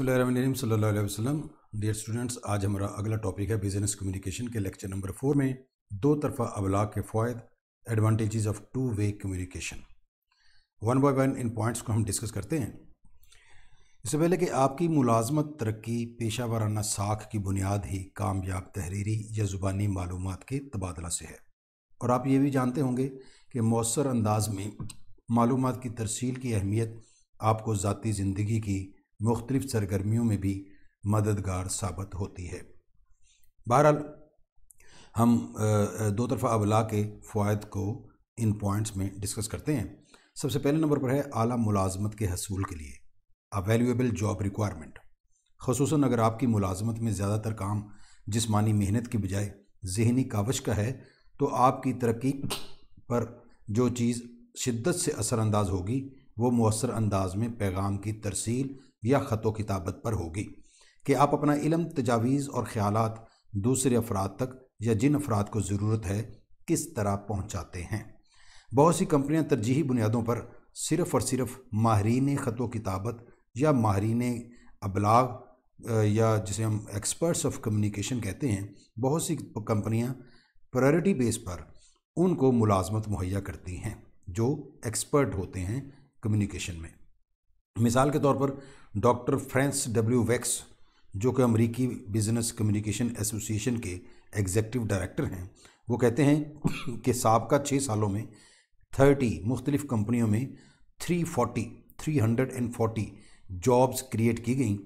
صحمن صلی اللہ علیہ وسلم ڈیئر اسٹوڈنٹس آج ہمارا اگلا ٹاپک ہے بزنس کمیونیکیشن کے لیکچر نمبر فور میں دو طرفہ ابلاغ کے فوائد advantages of two way communication one by one ان پوائنٹس کو ہم ڈسکس کرتے ہیں اس سے پہلے کہ آپ کی ملازمت ترقی پیشہ وارانہ ساکھ کی بنیاد ہی کامیاب تحریری یا زبانی معلومات کے تبادلہ سے ہے اور آپ یہ بھی جانتے ہوں گے کہ مؤثر انداز میں معلومات کی ترسیل کی اہمیت آپ کو ذاتی زندگی کی مختلف سرگرمیوں میں بھی مددگار ثابت ہوتی ہے بہرحال ہم دو طرفہ اولا کے فوائد کو ان پوائنٹس میں ڈسکس کرتے ہیں سب سے پہلے نمبر پر ہے اعلیٰ ملازمت کے حصول کے لیے اویلیبل جاب ریکوائرمنٹ خصوصاً اگر آپ کی ملازمت میں زیادہ تر کام جسمانی محنت کی بجائے ذہنی کاوش کا ہے تو آپ کی ترقی پر جو چیز شدت سے اثر انداز ہوگی وہ مؤثر انداز میں پیغام کی ترسیل یا خط و کتابت پر ہوگی کہ آپ اپنا علم تجاویز اور خیالات دوسرے افراد تک یا جن افراد کو ضرورت ہے کس طرح پہنچاتے ہیں بہت سی کمپنیاں ترجیحی بنیادوں پر صرف اور صرف ماہرین خط و کتابت یا ماہرین ابلاغ یا جسے ہم ایکسپرٹس آف کمیونیکیشن کہتے ہیں بہت سی کمپنیاں پرائرٹی بیس پر ان کو ملازمت مہیا کرتی ہیں جو ایکسپرٹ ہوتے ہیں کمیونیکیشن میں مثال کے طور پر ڈاکٹر فرینس ڈبلیو ویکس جو کہ امریکی بزنس کمیونیکیشن ایسوسیشن کے ایگزیکٹو ڈائریکٹر ہیں وہ کہتے ہیں کہ سابقہ چھ سالوں میں تھرٹی مختلف کمپنیوں میں three forty three hundred and forty jobs create کی گئیں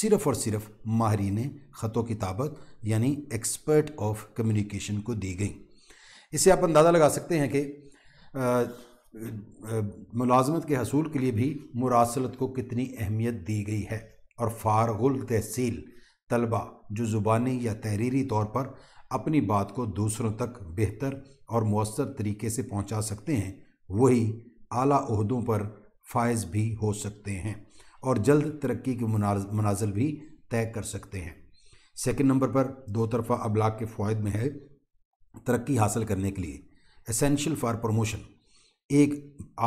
صرف اور صرف ماہرین خط و کتابت یعنی ایکسپرٹ آف کمیونیکیشن کو دی گئیں اسے آپ اندازہ لگا سکتے ہیں کہ ملازمت کے حصول کے لیے بھی مراسلت کو کتنی اہمیت دی گئی ہے اور فارغ التحصیل طلبہ جو زبانی یا تحریری طور پر اپنی بات کو دوسروں تک بہتر اور مؤثر طریقے سے پہنچا سکتے ہیں وہی اعلیٰ عہدوں پر فائز بھی ہو سکتے ہیں اور جلد ترقی کے منازل بھی طے کر سکتے ہیں سیکنڈ نمبر پر دو طرفہ ابلاغ کے فوائد میں ہے ترقی حاصل کرنے کے لیے اسینشیل فار پروموشن ایک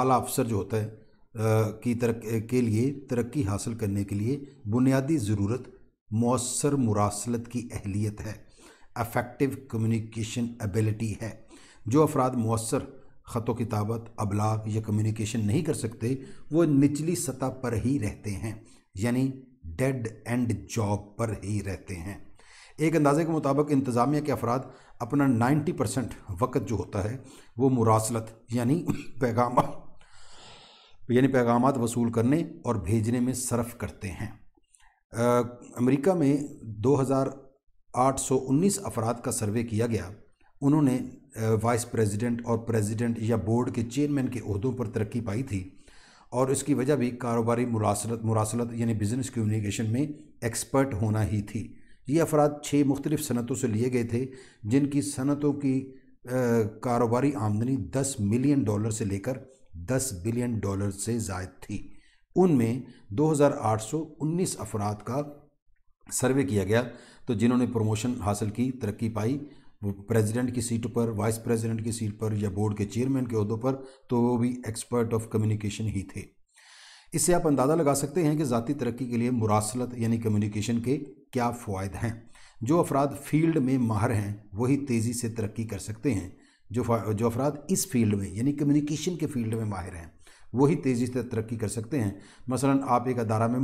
افسر جو ہوتا ہے کی ترقی کے لیے ترقی حاصل کرنے کے لیے بنیادی ضرورت مؤثر مراسلت کی اہلیت ہے افیکٹیو کمیونیکیشن ایبلٹی ہے جو افراد مؤثر خط و کتابت ابلاغ یا کمیونیکیشن نہیں کر سکتے وہ نچلی سطح پر ہی رہتے ہیں یعنی ڈیڈ اینڈ جاب پر ہی رہتے ہیں ایک اندازے کے مطابق انتظامیہ کے افراد اپنا نائنٹی پرسنٹ وقت جو ہوتا ہے وہ مراسلت یعنی پیغام یعنی پیغامات وصول کرنے اور بھیجنے میں صرف کرتے ہیں امریکہ میں دو ہزار آٹھ سو انیس افراد کا سروے کیا گیا انہوں نے وائس پریزیڈنٹ اور پریزیڈنٹ یا بورڈ کے چیئرمین کے عہدوں پر ترقی پائی تھی اور اس کی وجہ بھی کاروباری مراسلت مراسلت یعنی بزنس کمیونیکیشن میں ایکسپرٹ ہونا ہی تھی یہ افراد چھ مختلف صنعتوں سے لیے گئے تھے جن کی صنعتوں کی کاروباری آمدنی دس ملین ڈالر سے لے کر دس بلین ڈالر سے زائد تھی ان میں دو ہزار آٹھ سو انیس افراد کا سروے کیا گیا تو جنہوں نے پروموشن حاصل کی ترقی پائی پریزیڈنٹ کی سیٹ پر وائس پریزیڈنٹ کی سیٹ پر یا بورڈ کے چیئرمین کے عہدوں پر تو وہ بھی ایکسپرٹ آف کمیونیکیشن ہی تھے اس سے آپ اندازہ لگا سکتے ہیں کہ ذاتی ترقی کے لیے مراسلت یعنی کمیونیکیشن کے کیا فوائد ہیں جو افراد فیلڈ میں ماہر ہیں وہی تیزی سے ترقی کر سکتے ہیں جو جو افراد اس فیلڈ میں یعنی کمیونیکیشن کے فیلڈ میں ماہر ہیں وہی تیزی سے ترقی کر سکتے ہیں مثلا آپ ایک ادارہ میں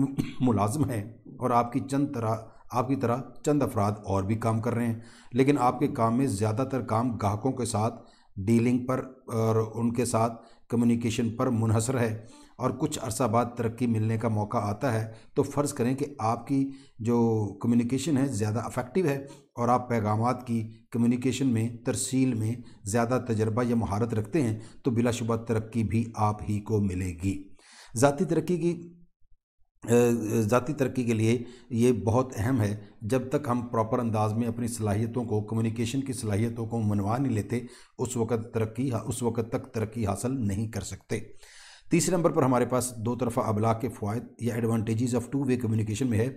ملازم ہیں اور آپ کی چند طرح آپ کی طرح چند افراد اور بھی کام کر رہے ہیں لیکن آپ کے کام میں زیادہ تر کام گاہکوں کے ساتھ ڈیلنگ پر اور ان کے ساتھ کمیونیکیشن پر منحصر ہے اور کچھ عرصہ بعد ترقی ملنے کا موقع آتا ہے تو فرض کریں کہ آپ کی جو کمیونیکیشن ہے زیادہ افیکٹو ہے اور آپ پیغامات کی کمیونیکیشن میں ترسیل میں زیادہ تجربہ یا مہارت رکھتے ہیں تو بلا شبہ ترقی بھی آپ ہی کو ملے گی ذاتی ترقی کی ذاتی ترقی کے لیے یہ بہت اہم ہے جب تک ہم پراپر انداز میں اپنی صلاحیتوں کو کمیونیکیشن کی صلاحیتوں کو منوا نہیں لیتے اس وقت ترقی اس وقت تک ترقی حاصل نہیں کر سکتے تیسرے نمبر پر ہمارے پاس دو طرفہ ابلاغ کے فوائد یا advantages of two way communication میں ہے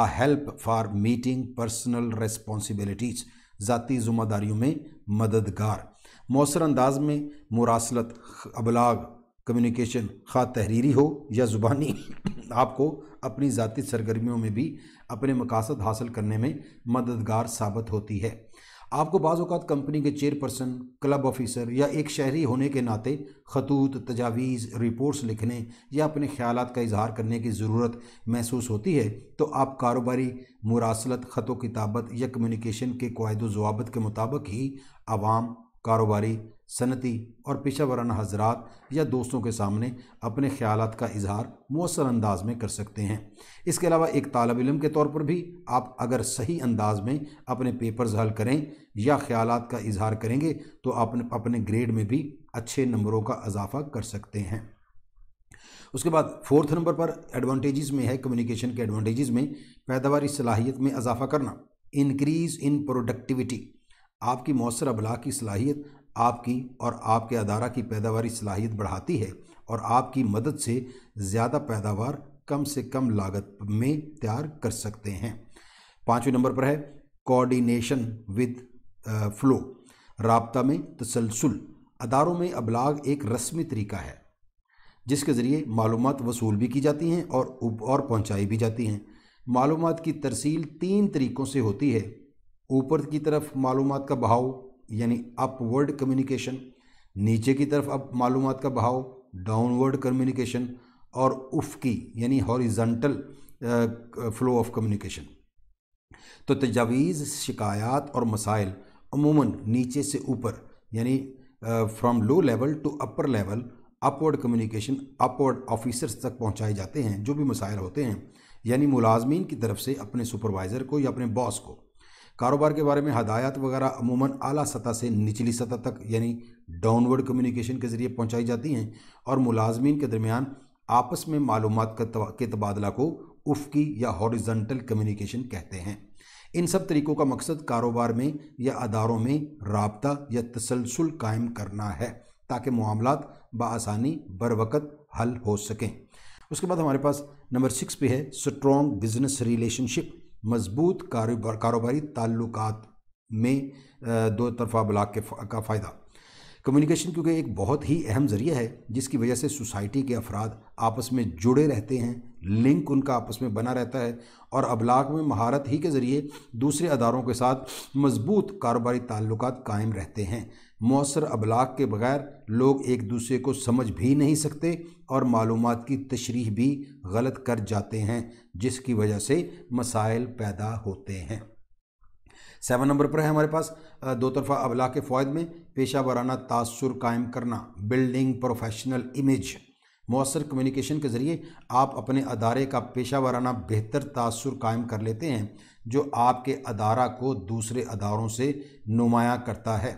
a help for meeting personal responsibilities ذاتی ذمہ داریوں میں مددگار مؤثر انداز میں مراسلت ابلاغ کمیونیکیشن خواہ تحریری ہو یا زبانی آپ کو اپنی ذاتی سرگرمیوں میں بھی اپنے مقاصد حاصل کرنے میں مددگار ثابت ہوتی ہے آپ کو بعض اوقات کمپنی کے پرسن کلب آفیسر یا ایک شہری ہونے کے ناطے خطوط تجاویز رپورٹس لکھنے یا اپنے خیالات کا اظہار کرنے کی ضرورت محسوس ہوتی ہے تو آپ کاروباری مراسلت خط و کتابت یا کمیونیکیشن کے قواعد و ضوابط کے مطابق ہی عوام کاروباری صنعتی اور پیشہ ورانہ حضرات یا دوستوں کے سامنے اپنے خیالات کا اظہار مؤثر انداز میں کر سکتے ہیں اس کے علاوہ ایک طالب علم کے طور پر بھی آپ اگر صحیح انداز میں اپنے پیپرز حل کریں یا خیالات کا اظہار کریں گے تو آپ اپنے گریڈ میں بھی اچھے نمبروں کا اضافہ کر سکتے ہیں اس کے بعد فورتھ نمبر پر ایڈوانٹیجز میں ہے کمیونیکیشن کے ایڈوانٹیجز میں پیداواری صلاحیت میں اضافہ کرنا انکریز ان پروڈکٹیوٹی آپ کی مؤثر ابلاغ کی صلاحیت آپ کی اور آپ کے ادارہ کی پیداواری صلاحیت بڑھاتی ہے اور آپ کی مدد سے زیادہ پیداوار کم سے کم لاگت میں تیار کر سکتے ہیں پانچویں نمبر پر ہے کوارڈینیشن ود فلو رابطہ میں تسلسل اداروں میں ابلاغ ایک رسمی طریقہ ہے جس کے ذریعے معلومات وصول بھی کی جاتی ہیں اور پہنچائی بھی جاتی ہیں معلومات کی ترسیل تین طریقوں سے ہوتی ہے اوپر کی طرف معلومات کا بہاؤ یعنی اپ ورڈ کمیونیکیشن نیچے کی طرف اب معلومات کا بہاؤ ڈاؤن ورڈ کمیونیکیشن اور افقی یعنی ہاریزنٹل فلو آف کمیونیکیشن تو تجاویز شکایات اور مسائل عموماً نیچے سے اوپر یعنی from low level to upper level upward communication upward officers تک پہنچائے جاتے ہیں جو بھی مسائل ہوتے ہیں یعنی ملازمین کی طرف سے اپنے سپروائزر کو یا اپنے باس کو کاروبار کے بارے میں ہدایات وغیرہ عموماً اعلیٰ سطح سے نچلی سطح تک یعنی ڈاؤن ورڈ کمیونیکیشن کے ذریعے پہنچائی جاتی ہیں اور ملازمین کے درمیان آپس میں معلومات کے تبادلہ کو افقی یا ہاریزنٹل کمیونیکیشن کہتے ہیں ان سب طریقوں کا مقصد کاروبار میں یا اداروں میں رابطہ یا تسلسل قائم کرنا ہے تاکہ معاملات بآسانی وقت حل ہو سکیں اس کے بعد ہمارے پاس نمبر سکس پہ ہے اسٹرانگ بزنس ریلیشن شپ مضبوط کاروبار کاروباری تعلقات میں دو طرفہ بلاک کے کا فائدہ کمیونیکیشن کیونکہ ایک بہت ہی اہم ذریعہ ہے جس کی وجہ سے سوسائٹی کے افراد آپس میں جڑے رہتے ہیں لنک ان کا آپس میں بنا رہتا ہے اور ابلاغ میں مہارت ہی کے ذریعے دوسرے اداروں کے ساتھ مضبوط کاروباری تعلقات قائم رہتے ہیں مؤثر ابلاغ کے بغیر لوگ ایک دوسرے کو سمجھ بھی نہیں سکتے اور معلومات کی تشریح بھی غلط کر جاتے ہیں جس کی وجہ سے مسائل پیدا ہوتے ہیں سیون نمبر پر ہے ہمارے پاس دو طرفہ ابلاغ کے فوائد میں پیشہ وارانہ تاثر قائم کرنا بلڈنگ پروفیشنل امیج مؤثر کمیونیکیشن کے ذریعے آپ اپنے ادارے کا پیشہ وارانہ بہتر تاثر قائم کر لیتے ہیں جو آپ کے ادارہ کو دوسرے اداروں سے نمایاں کرتا ہے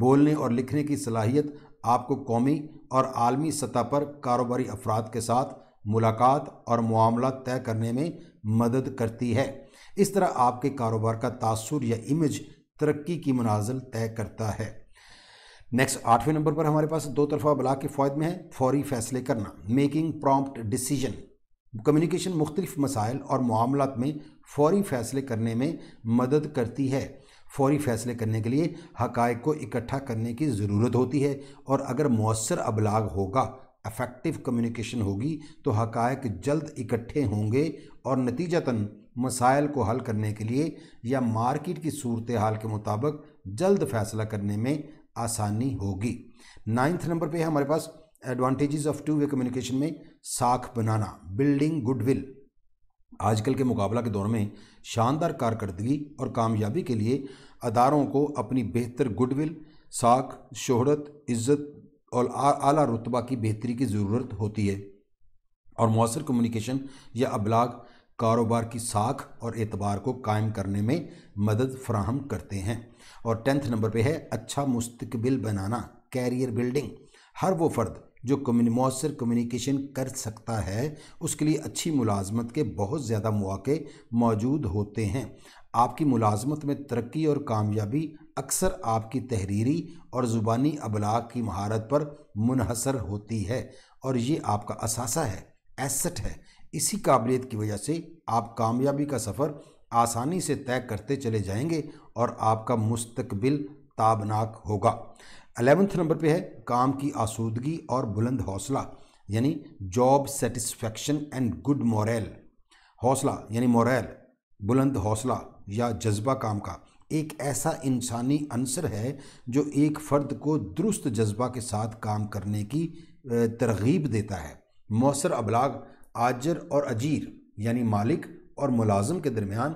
بولنے اور لکھنے کی صلاحیت آپ کو قومی اور عالمی سطح پر کاروباری افراد کے ساتھ ملاقات اور معاملات طے کرنے میں مدد کرتی ہے اس طرح آپ کے کاروبار کا تاثر یا امیج ترقی کی منازل طے کرتا ہے نیکسٹ آٹھویں نمبر پر ہمارے پاس دو طرفہ بلا کے فوائد میں ہے فوری فیصلے کرنا میکنگ پرومپٹ ڈیسیجن کمیونیکیشن مختلف مسائل اور معاملات میں فوری فیصلے کرنے میں مدد کرتی ہے فوری فیصلے کرنے کے لیے حقائق کو اکٹھا کرنے کی ضرورت ہوتی ہے اور اگر مؤثر ابلاغ ہوگا افیکٹو کمیونیکیشن ہوگی تو حقائق جلد اکٹھے ہوں گے اور نتیجہ تن مسائل کو حل کرنے کے لیے یا مارکیٹ کی صورتحال کے مطابق جلد فیصلہ کرنے میں آسانی ہوگی نائنتھ نمبر پہ ہمارے پاس advantages of two way communication میں ساکھ بنانا بلڈنگ گڈ ول آج کل کے مقابلہ کے دور میں شاندار کارکردگی اور کامیابی کے لیے اداروں کو اپنی بہتر گڈ ول ساکھ شہرت عزت اور اعلیٰ رتبہ کی بہتری کی ضرورت ہوتی ہے اور مؤثر کمیونیکیشن یا ابلاغ کاروبار کی ساکھ اور اعتبار کو قائم کرنے میں مدد فراہم کرتے ہیں اور ٹینتھ نمبر پہ ہے اچھا مستقبل بنانا کیریئر بلڈنگ ہر وہ فرد جو مؤثر کمیونیکیشن کر سکتا ہے اس کے لیے اچھی ملازمت کے بہت زیادہ مواقع موجود ہوتے ہیں آپ کی ملازمت میں ترقی اور کامیابی اکثر آپ کی تحریری اور زبانی ابلاغ کی مہارت پر منحصر ہوتی ہے اور یہ آپ کا اثاثہ ہے ایسٹ ہے اسی قابلیت کی وجہ سے آپ کامیابی کا سفر آسانی سے طے کرتے چلے جائیں گے اور آپ کا مستقبل تابناک ہوگا الیونتھ نمبر پہ ہے کام کی آسودگی اور بلند حوصلہ یعنی job satisfaction and good morale حوصلہ یعنی موریل بلند حوصلہ یا جذبہ کام کا ایک ایسا انسانی عنصر ہے جو ایک فرد کو درست جذبہ کے ساتھ کام کرنے کی ترغیب دیتا ہے مؤثر ابلاغ آجر اور اجیر یعنی مالک اور ملازم کے درمیان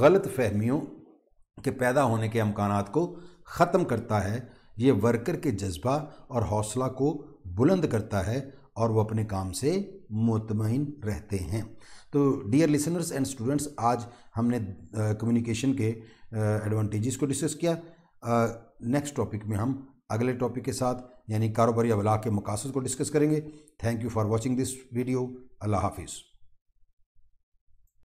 غلط فہمیوں کے پیدا ہونے کے امکانات کو ختم کرتا ہے یہ ورکر کے جذبہ اور حوصلہ کو بلند کرتا ہے اور وہ اپنے کام سے مطمئن رہتے ہیں تو ڈیئر لسنرس اینڈ اسٹوڈنٹس آج ہم نے کمیونیکیشن کے ایڈوانٹیجز کو ڈسکس کیا نیکسٹ ٹاپک میں ہم اگلے ٹاپک کے ساتھ یعنی کاروباری اولا کے مقاصد کو ڈسکس کریں گے thank you for watching this video اللہ حافظ